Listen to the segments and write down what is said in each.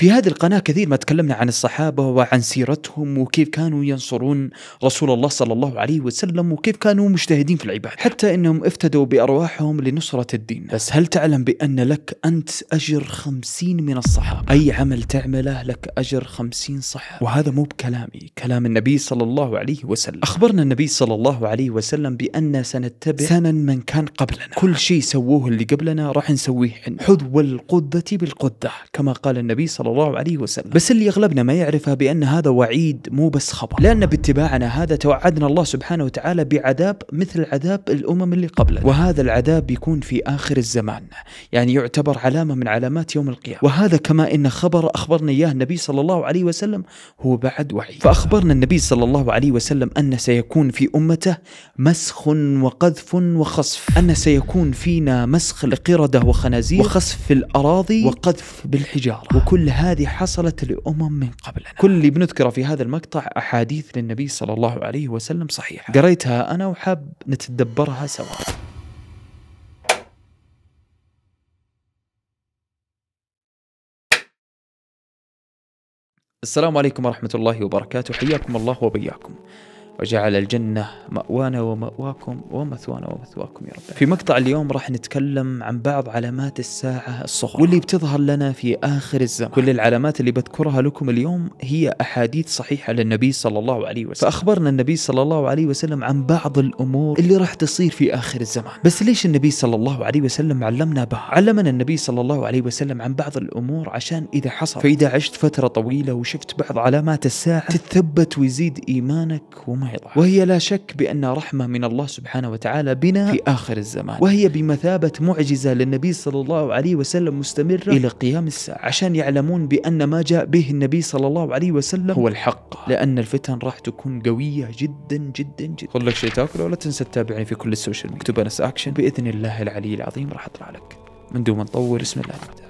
في هذه القناة كثير ما تكلمنا عن الصحابة وعن سيرتهم وكيف كانوا ينصرون رسول الله صلى الله عليه وسلم وكيف كانوا مجتهدين في العبادة حتى أنهم افتدوا بأرواحهم لنصرة الدين بس هل تعلم بأن لك أنت أجر خمسين من الصحابة أي عمل تعمله لك أجر خمسين صحابة وهذا مو بكلامي كلام النبي صلى الله عليه وسلم أخبرنا النبي صلى الله عليه وسلم بأن سنتبع سنن من كان قبلنا كل شيء سووه اللي قبلنا راح نسويه حذو القدة بالقدة كما قال النبي صلى صلى الله عليه وسلم بس اللي أغلبنا ما يعرفها بأن هذا وعيد مو بس خبر لأن باتباعنا هذا توعدنا الله سبحانه وتعالى بعذاب مثل عذاب الأمم اللي قبلنا وهذا العذاب بيكون في آخر الزمان يعني يعتبر علامة من علامات يوم القيامة وهذا كما إن خبر أخبرنا إياه النبي صلى الله عليه وسلم هو بعد وعيد فأخبرنا النبي صلى الله عليه وسلم أن سيكون في أمته مسخ وقذف وخصف أن سيكون فينا مسخ القردة وخنازير وخصف في الأراضي وقذف بالحجارة وكل هذه حصلت لأمم من قبلنا كل اللي بنذكره في هذا المقطع أحاديث للنبي صلى الله عليه وسلم صحيحة قريتها أنا وحاب نتدبرها سوا السلام عليكم ورحمة الله وبركاته حياكم الله وبياكم وجعل الجنة مأوانا ومأواكم ومثوانا ومثواكم يا رب في مقطع اليوم راح نتكلم عن بعض علامات الساعة الصغرى واللي بتظهر لنا في آخر الزمان كل العلامات اللي بذكرها لكم اليوم هي أحاديث صحيحة للنبي صلى الله عليه وسلم فأخبرنا النبي صلى الله عليه وسلم عن بعض الأمور اللي راح تصير في آخر الزمان بس ليش النبي صلى الله عليه وسلم علمنا به علمنا النبي صلى الله عليه وسلم عن بعض الأمور عشان إذا حصل فإذا عشت فترة طويلة وشفت بعض علامات الساعة تتثبت ويزيد إيمانك وما ما وهي لا شك بأن رحمة من الله سبحانه وتعالى بنا في آخر الزمان وهي بمثابة معجزة للنبي صلى الله عليه وسلم مستمرة إلى قيام الساعة عشان يعلمون بأن ما جاء به النبي صلى الله عليه وسلم هو الحق لأن الفتن راح تكون قوية جدا جدا جدا خذ لك شيء تاكله ولا تنسى تتابعني في كل السوشيال ميديا اكتب أنس أكشن بإذن الله العلي العظيم راح أطلع لك من دون ما نطور بسم الله الرحمن الرحيم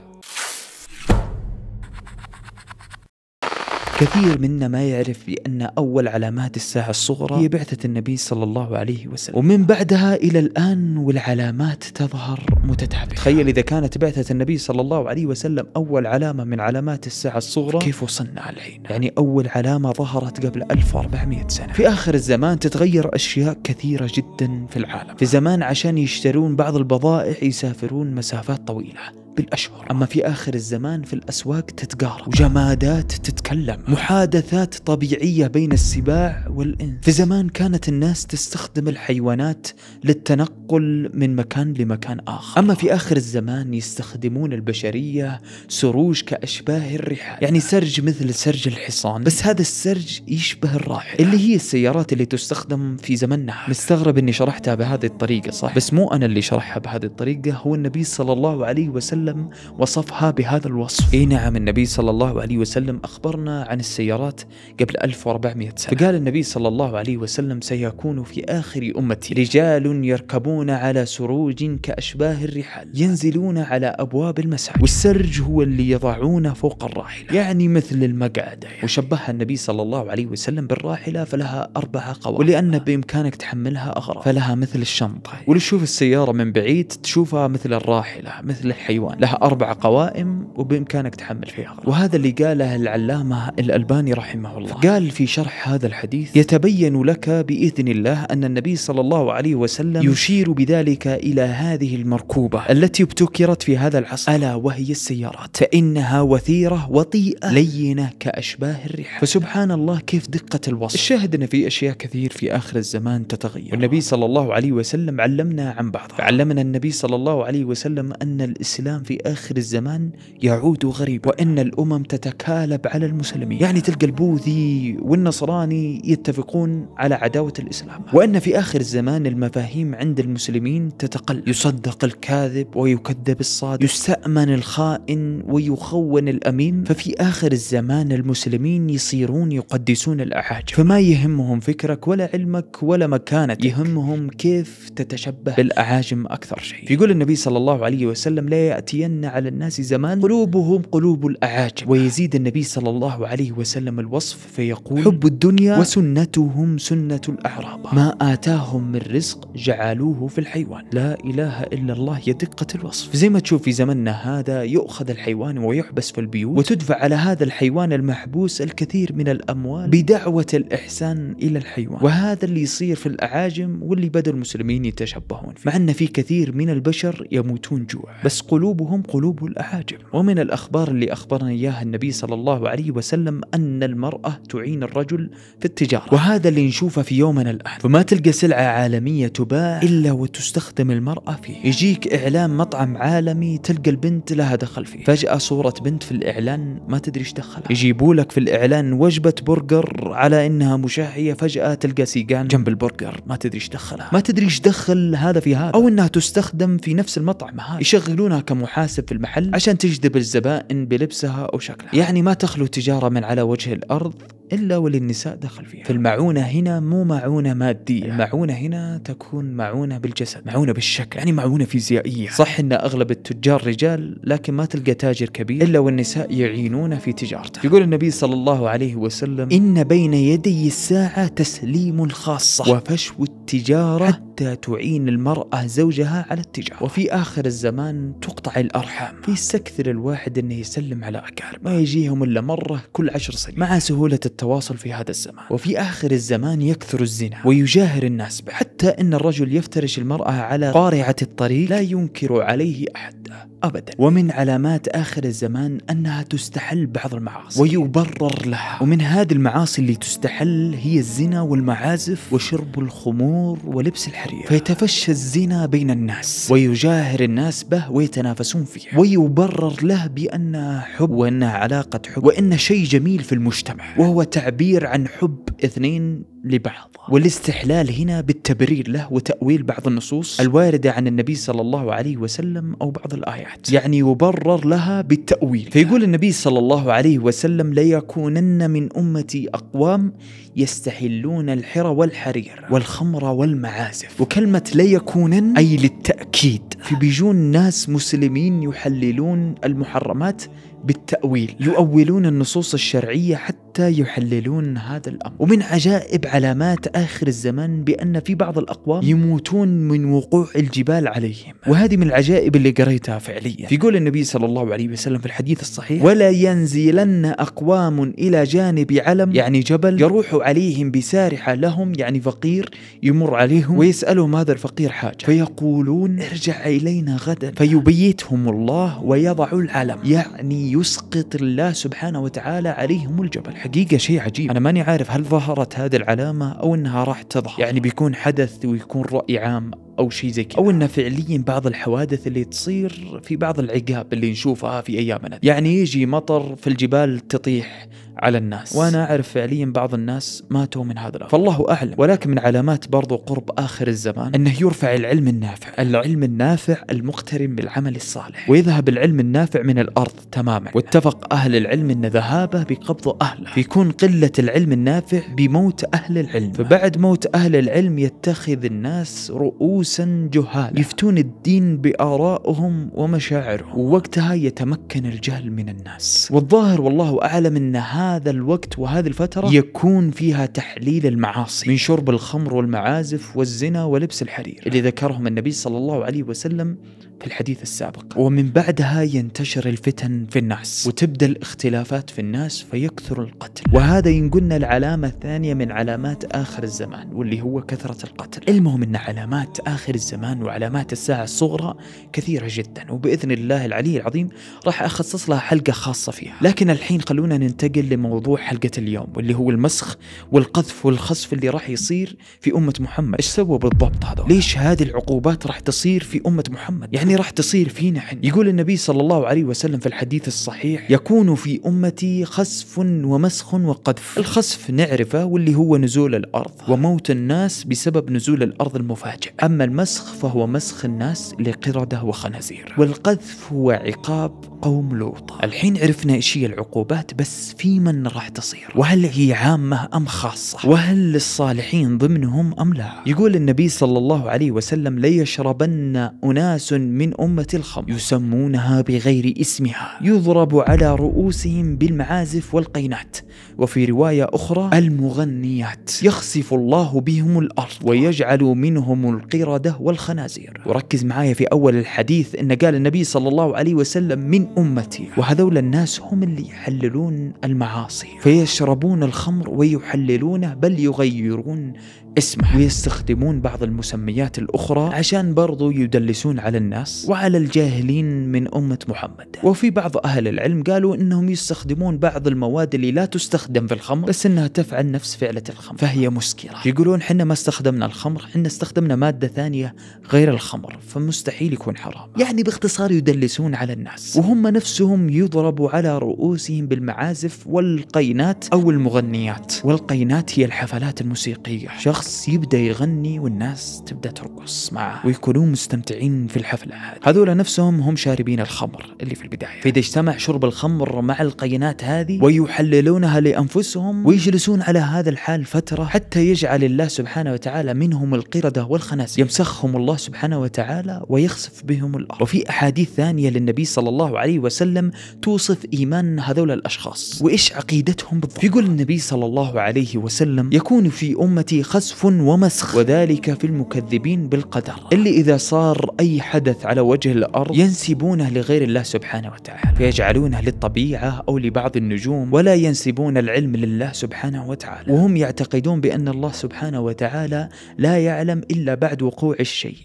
كثير منا ما يعرف بأن أول علامات الساعة الصغرى هي بعثة النبي صلى الله عليه وسلم ومن بعدها إلى الآن والعلامات تظهر متتابعة تخيل إذا كانت بعثة النبي صلى الله عليه وسلم أول علامة من علامات الساعة الصغرى كيف وصلنا الحين يعني أول علامة ظهرت قبل 1400 سنة في آخر الزمان تتغير أشياء كثيرة جدا في العالم في زمان عشان يشترون بعض البضائع يسافرون مسافات طويلة بالأشهر أما في آخر الزمان في الأسواق تتقارب وجمادات تتكلم محادثات طبيعية بين السباع والإنس في زمان كانت الناس تستخدم الحيوانات للتنقل من مكان لمكان آخر أما في آخر الزمان يستخدمون البشرية سروج كأشباه الرحال يعني سرج مثل سرج الحصان بس هذا السرج يشبه الراحل اللي هي السيارات اللي تستخدم في زمننا مستغرب اني شرحتها بهذه الطريقة صح بس مو انا اللي شرحها بهذه الطريقة هو النبي صلى الله عليه وسلم وسلم وصفها بهذا الوصف اي نعم النبي صلى الله عليه وسلم أخبرنا عن السيارات قبل 1400 سنة فقال النبي صلى الله عليه وسلم سيكون في آخر أمتي رجال يركبون على سروج كأشباه الرحال ينزلون على أبواب المساجد والسرج هو اللي يضعونه فوق الراحلة يعني مثل المقعدة يعني. وشبهها النبي صلى الله عليه وسلم بالراحلة فلها أربعة قوائم ولأن بإمكانك تحملها أغراض فلها مثل الشنطة ولو تشوف السيارة من بعيد تشوفها مثل الراحلة مثل الحيوان الديوان لها أربع قوائم وبإمكانك تحمل فيها غلط وهذا اللي قاله العلامة الألباني رحمه الله قال في شرح هذا الحديث يتبين لك بإذن الله أن النبي صلى الله عليه وسلم يشير بذلك إلى هذه المركوبة التي ابتكرت في هذا العصر ألا وهي السيارات فإنها وثيرة وطيئة لينة كأشباه الريح فسبحان الله كيف دقة الوصف الشاهد أن في أشياء كثير في آخر الزمان تتغير والنبي صلى الله عليه وسلم علمنا عن بعضها علمنا النبي صلى الله عليه وسلم أن الإسلام الإسلام في آخر الزمان يعود غريب وإن الأمم تتكالب على المسلمين يعني تلقى البوذي والنصراني يتفقون على عداوة الإسلام وأن في آخر الزمان المفاهيم عند المسلمين تتقلب يصدق الكاذب ويكذب الصادق يستأمن الخائن ويخون الأمين ففي آخر الزمان المسلمين يصيرون يقدسون الأحاجب فما يهمهم فكرك ولا علمك ولا مكانتك يهمهم كيف تتشبه بالأعاجم أكثر شيء يقول النبي صلى الله عليه وسلم لا يأتي ليأتين على الناس زمان قلوبهم قلوب الأعاجم ويزيد النبي صلى الله عليه وسلم الوصف فيقول حب الدنيا وسنتهم سنة الأعراب ما آتاهم من رزق جعلوه في الحيوان لا إله إلا الله يا دقة الوصف زي ما تشوف في زمننا هذا يؤخذ الحيوان ويحبس في البيوت وتدفع على هذا الحيوان المحبوس الكثير من الأموال بدعوة الإحسان إلى الحيوان وهذا اللي يصير في الأعاجم واللي بدأ المسلمين يتشبهون فيه مع أن في كثير من البشر يموتون جوع بس قلوب قلوبهم قلوب الأعاجم ومن الأخبار اللي أخبرنا إياها النبي صلى الله عليه وسلم أن المرأة تعين الرجل في التجارة وهذا اللي نشوفه في يومنا الآن فما تلقى سلعة عالمية تباع إلا وتستخدم المرأة فيه يجيك إعلان مطعم عالمي تلقى البنت لها دخل فيه فجأة صورة بنت في الإعلان ما تدري ايش دخلها يجيبوا لك في الإعلان وجبة برجر على إنها مشاهية فجأة تلقى سيجان جنب البرجر ما تدري ايش دخلها ما تدري ايش دخل هذا في هذا أو إنها تستخدم في نفس المطعم هذا يشغلونها كمحاولة محاسب في المحل عشان تجذب الزبائن بلبسها أو شكلها يعني ما تخلو تجارة من على وجه الأرض إلا وللنساء دخل فيها فالمعونة هنا مو معونة مادية نعم. المعونة هنا تكون معونة بالجسد معونة بالشكل يعني معونة فيزيائية صح أن أغلب التجار رجال لكن ما تلقى تاجر كبير إلا والنساء يعينون في تجارته يقول النبي صلى الله عليه وسلم إن بين يدي الساعة تسليم الخاصة وفشو التجارة تعين المرأة زوجها على التجارة وفي آخر الزمان تقطع الأرحام يستكثر الواحد أنه يسلم على أقارب ما يجيهم إلا مرة كل عشر سنين مع سهولة التواصل في هذا الزمان وفي آخر الزمان يكثر الزنا ويجاهر الناس به حتى أن الرجل يفترش المرأة على قارعة الطريق لا ينكر عليه أحد ابدا ومن علامات اخر الزمان انها تستحل بعض المعاصي ويبرر لها ومن هذه المعاصي اللي تستحل هي الزنا والمعازف وشرب الخمور ولبس الحرير فيتفشى الزنا بين الناس ويجاهر الناس به ويتنافسون فيه ويبرر له بانها حب وانها علاقه حب وان شيء جميل في المجتمع وهو تعبير عن حب اثنين لبعض والاستحلال هنا بالتبرير له وتأويل بعض النصوص الواردة عن النبي صلى الله عليه وسلم أو بعض الآيات يعني يبرر لها بالتأويل فيقول النبي صلى الله عليه وسلم ليكونن من أمتي أقوام يستحلون الحر والحرير والخمر والمعازف وكلمة ليكونن أي للتأكيد فبيجون ناس مسلمين يحللون المحرمات بالتأويل يؤولون النصوص الشرعية حتى يحللون هذا الأمر ومن عجائب علامات آخر الزمان بأن في بعض الأقوام يموتون من وقوع الجبال عليهم وهذه من العجائب اللي قريتها فعليا يقول النبي صلى الله عليه وسلم في الحديث الصحيح ولا ينزلن أقوام إلى جانب علم يعني جبل يروح عليهم بسارحة لهم يعني فقير يمر عليهم ويسألهم هذا الفقير حاجة فيقولون ارجع إلينا غدا فيبيتهم الله ويضع العلم يعني يسقط الله سبحانه وتعالى عليهم الجبل حقيقة شيء عجيب أنا ماني عارف هل ظهرت هذه العلامة أو أنها راح تظهر يعني بيكون حدث ويكون رأي عام او شيء زي كذا او انه فعليا بعض الحوادث اللي تصير في بعض العقاب اللي نشوفها في ايامنا يعني يجي مطر في الجبال تطيح على الناس وأنا أعرف فعليا بعض الناس ماتوا من هذا الأمر فالله أعلم ولكن من علامات برضو قرب آخر الزمان أنه يرفع العلم النافع العلم النافع المقترن بالعمل الصالح ويذهب العلم النافع من الأرض تماما واتفق أهل العلم أن ذهابه بقبض أهله فيكون قلة العلم النافع بموت أهل العلم فبعد موت أهل العلم يتخذ الناس رؤوسا جهالا يفتون الدين بآرائهم ومشاعرهم ووقتها يتمكن الجهل من الناس والظاهر والله أعلم أن هذا هذا الوقت وهذه الفترة يكون فيها تحليل المعاصي من شرب الخمر والمعازف والزنا ولبس الحرير اللي ذكرهم النبي صلى الله عليه وسلم في الحديث السابق ومن بعدها ينتشر الفتن في الناس وتبدأ الاختلافات في الناس فيكثر القتل وهذا ينقلنا العلامة الثانية من علامات آخر الزمان واللي هو كثرة القتل المهم أن علامات آخر الزمان وعلامات الساعة الصغرى كثيرة جدا وبإذن الله العلي العظيم راح أخصص لها حلقة خاصة فيها لكن الحين خلونا ننتقل لموضوع حلقة اليوم واللي هو المسخ والقذف والخسف اللي راح يصير في أمة محمد إيش سوى بالضبط هذا ليش هذه العقوبات راح تصير في أمة محمد يعني يعني راح تصير فينا حن. يقول النبي صلى الله عليه وسلم في الحديث الصحيح يكون في أمتي خسف ومسخ وقذف الخسف نعرفه واللي هو نزول الأرض وموت الناس بسبب نزول الأرض المفاجئ أما المسخ فهو مسخ الناس لقردة وخنازير والقذف هو عقاب قوم لوط الحين عرفنا إيش هي العقوبات بس في من راح تصير وهل هي عامة أم خاصة وهل للصالحين ضمنهم أم لا يقول النبي صلى الله عليه وسلم ليشربن أناس من أمة الخمر يسمونها بغير اسمها يضرب على رؤوسهم بالمعازف والقينات وفي رواية أخرى المغنيات يخسف الله بهم الأرض ويجعل منهم القردة والخنازير وركز معايا في أول الحديث أن قال النبي صلى الله عليه وسلم من أمتي وهذول الناس هم اللي يحللون المعاصي فيشربون الخمر ويحللونه بل يغيرون اسمه ويستخدمون بعض المسميات الأخرى عشان برضو يدلسون على الناس وعلى الجاهلين من أمة محمد وفي بعض أهل العلم قالوا أنهم يستخدمون بعض المواد اللي لا تستخدم في الخمر بس أنها تفعل نفس فعلة الخمر فهي مسكرة يقولون حنا ما استخدمنا الخمر حنا استخدمنا مادة ثانية غير الخمر فمستحيل يكون حرام يعني باختصار يدلسون على الناس وهم نفسهم يضربوا على رؤوسهم بالمعازف والقينات أو المغنيات والقينات هي الحفلات الموسيقية شخص شخص يبدا يغني والناس تبدا ترقص معه ويكونون مستمتعين في الحفله هذه هذول نفسهم هم شاربين الخمر اللي في البدايه فاذا اجتمع شرب الخمر مع القينات هذه ويحللونها لانفسهم ويجلسون على هذا الحال فتره حتى يجعل الله سبحانه وتعالى منهم القرده والخنازير يمسخهم الله سبحانه وتعالى ويخسف بهم الارض وفي احاديث ثانيه للنبي صلى الله عليه وسلم توصف ايمان هذول الاشخاص وايش عقيدتهم بالضبط يقول النبي صلى الله عليه وسلم يكون في امتي خس نسف ومسخ وذلك في المكذبين بالقدر اللي إذا صار أي حدث على وجه الأرض ينسبونه لغير الله سبحانه وتعالى فيجعلونه للطبيعة أو لبعض النجوم ولا ينسبون العلم لله سبحانه وتعالى وهم يعتقدون بأن الله سبحانه وتعالى لا يعلم إلا بعد وقوع الشيء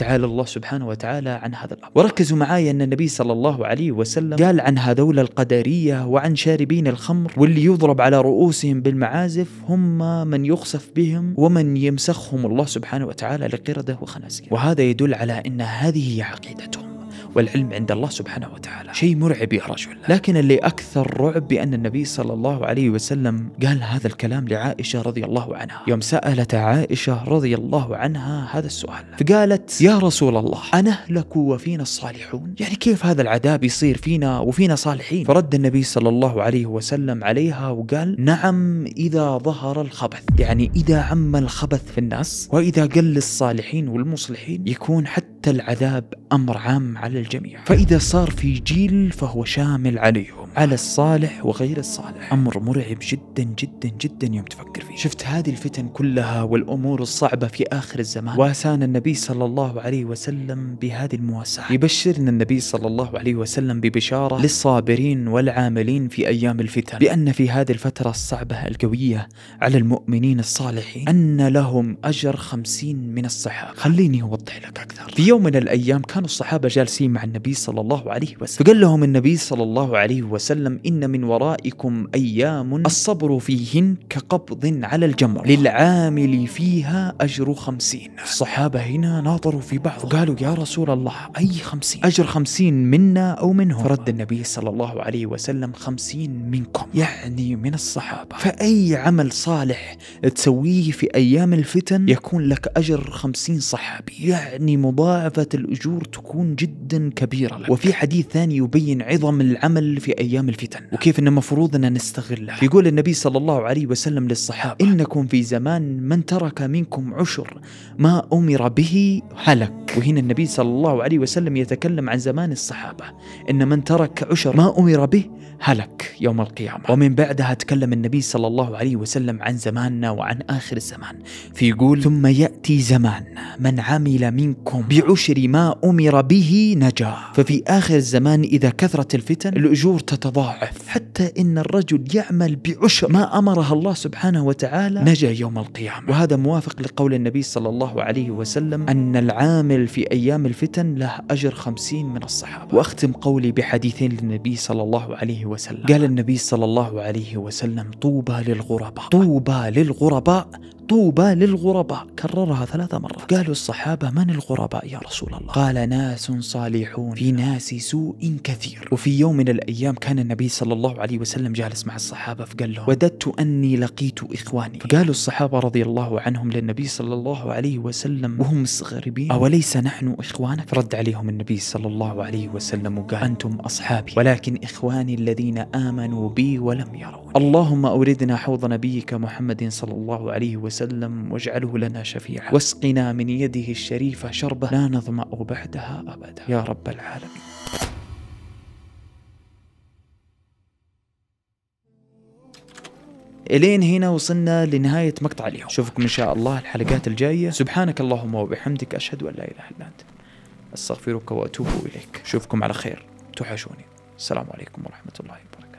تعالى الله سبحانه وتعالى عن هذا الأمر وركزوا معي أن النبي صلى الله عليه وسلم قال عن هذول القدرية وعن شاربين الخمر واللي يضرب على رؤوسهم بالمعازف هم من يخسف بهم ومن يمسخهم الله سبحانه وتعالى لقردة وخنازير وهذا يدل على أن هذه هي عقيدتهم والعلم عند الله سبحانه وتعالى شيء مرعب يا رجل لكن اللي أكثر رعب بأن النبي صلى الله عليه وسلم قال هذا الكلام لعائشة رضي الله عنها يوم سألت عائشة رضي الله عنها هذا السؤال فقالت يا رسول الله أنهلك وفينا الصالحون يعني كيف هذا العذاب يصير فينا وفينا صالحين فرد النبي صلى الله عليه وسلم عليها وقال نعم إذا ظهر الخبث يعني إذا عم الخبث في الناس وإذا قل الصالحين والمصلحين يكون حتى حتى العذاب أمر عام على الجميع فإذا صار في جيل فهو شامل عليهم على الصالح وغير الصالح أمر مرعب جدا جدا جدا يوم تفكر فيه شفت هذه الفتن كلها والأمور الصعبة في آخر الزمان واسانا النبي صلى الله عليه وسلم بهذه المواساة يبشرنا النبي صلى الله عليه وسلم ببشارة للصابرين والعاملين في أيام الفتن بأن في هذه الفترة الصعبة القوية على المؤمنين الصالحين أن لهم أجر خمسين من الصحابة خليني أوضح لك أكثر في يوم من الأيام كانوا الصحابة جالسين مع النبي صلى الله عليه وسلم فقال لهم النبي صلى الله عليه وسلم وسلم إن من ورائكم أيام الصبر فيهن كقبض على الجمر للعامل فيها أجر خمسين الصحابة هنا ناظروا في بعض قالوا يا رسول الله أي خمسين أجر خمسين منا أو منهم فرد النبي صلى الله عليه وسلم خمسين منكم يعني من الصحابة فأي عمل صالح تسويه في أيام الفتن يكون لك أجر خمسين صحابي يعني مضاعفة الأجور تكون جدا كبيرة لك. وفي حديث ثاني يبين عظم العمل في أيام أيام الفتن وكيف أن المفروض أن نستغلها يقول النبي صلى الله عليه وسلم للصحابة إنكم في زمان من ترك منكم عشر ما أمر به هلك وهنا النبي صلى الله عليه وسلم يتكلم عن زمان الصحابة إن من ترك عشر ما أمر به هلك يوم القيامة ومن بعدها تكلم النبي صلى الله عليه وسلم عن زماننا وعن آخر الزمان فيقول ثم يأتي زمان من عمل منكم بعشر ما أمر به نجا ففي آخر الزمان إذا كثرت الفتن الأجور تت تتضاعف حتى إن الرجل يعمل بعشر ما أمرها الله سبحانه وتعالى نجا يوم القيامة وهذا موافق لقول النبي صلى الله عليه وسلم أن العامل في أيام الفتن له أجر خمسين من الصحابة وأختم قولي بحديثين للنبي صلى الله عليه وسلم قال النبي صلى الله عليه وسلم طوبى للغرباء طوبى للغرباء طوبى للغرباء كررها ثلاث مرات قالوا الصحابة من الغرباء يا رسول الله قال ناس صالحون في ناس سوء كثير وفي يوم من الأيام كان كان النبي صلى الله عليه وسلم جالس مع الصحابة فقال لهم وددت أني لقيت إخواني فقالوا الصحابة رضي الله عنهم للنبي صلى الله عليه وسلم وهم مستغربين أوليس نحن إخوانك فرد عليهم النبي صلى الله عليه وسلم وقال أنتم أصحابي ولكن إخواني الذين آمنوا بي ولم يروا اللهم أوردنا حوض نبيك محمد صلى الله عليه وسلم واجعله لنا شفيعا واسقنا من يده الشريفة شربة لا نظمأ بعدها أبدا يا رب العالمين الين هنا وصلنا لنهايه مقطع اليوم اشوفكم ان شاء الله الحلقات الجايه سبحانك اللهم وبحمدك اشهد ان لا اله الا انت استغفرك واتوب اليك اشوفكم على خير توحشوني السلام عليكم ورحمه الله وبركاته